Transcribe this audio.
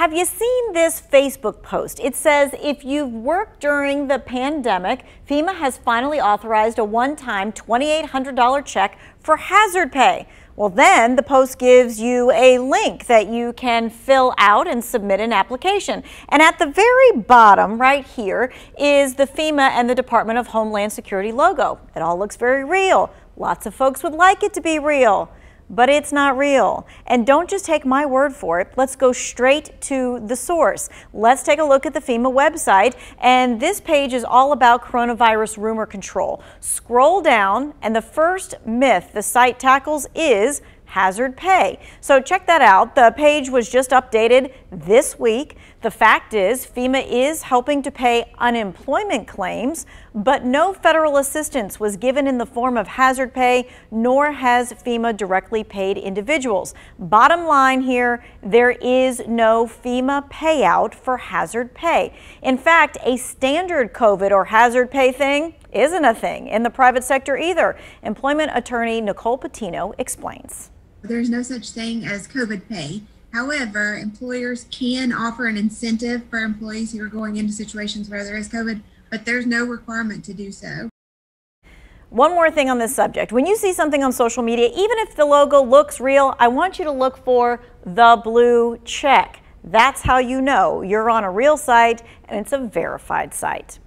Have you seen this Facebook post? It says if you've worked during the pandemic, FEMA has finally authorized a one time $2,800 check for hazard pay. Well, then the post gives you a link that you can fill out and submit an application. And at the very bottom right here is the FEMA and the Department of Homeland Security logo. It all looks very real. Lots of folks would like it to be real but it's not real. And don't just take my word for it. Let's go straight to the source. Let's take a look at the FEMA website. And this page is all about coronavirus rumor control. Scroll down, and the first myth the site tackles is hazard pay. So check that out. The page was just updated this week. The fact is FEMA is helping to pay unemployment claims, but no federal assistance was given in the form of hazard pay, nor has FEMA directly paid individuals. Bottom line here, there is no FEMA payout for hazard pay. In fact, a standard COVID or hazard pay thing isn't a thing in the private sector either. Employment attorney Nicole Patino explains. There's no such thing as COVID pay. However, employers can offer an incentive for employees who are going into situations where there is COVID, but there's no requirement to do so. One more thing on this subject. When you see something on social media, even if the logo looks real, I want you to look for the blue check. That's how you know you're on a real site and it's a verified site.